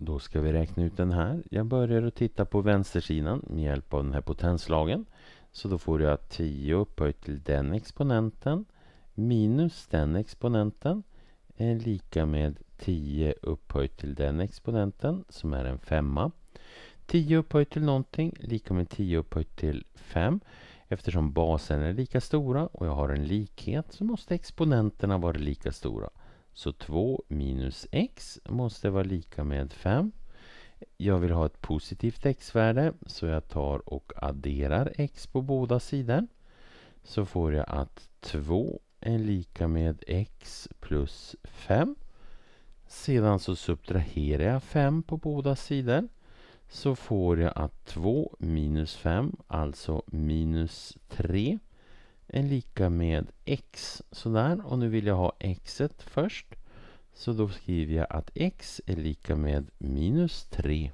Då ska vi räkna ut den här. Jag börjar att titta på vänstersidan med hjälp av den här potenslagen. Så då får jag 10 upphöjt till den exponenten minus den exponenten är eh, lika med 10 upphöjt till den exponenten som är en femma. 10 upphöjt till någonting lika med 10 upphöjt till 5. Eftersom basen är lika stora och jag har en likhet så måste exponenterna vara lika stora. Så 2 minus x måste vara lika med 5. Jag vill ha ett positivt x-värde så jag tar och adderar x på båda sidor. Så får jag att 2 är lika med x plus 5. Sedan så subtraherar jag 5 på båda sidor. Så får jag att 2 minus 5, alltså minus 3 är lika med x. Sådär, och nu vill jag ha x först. Så då skriver jag att x är lika med minus 3.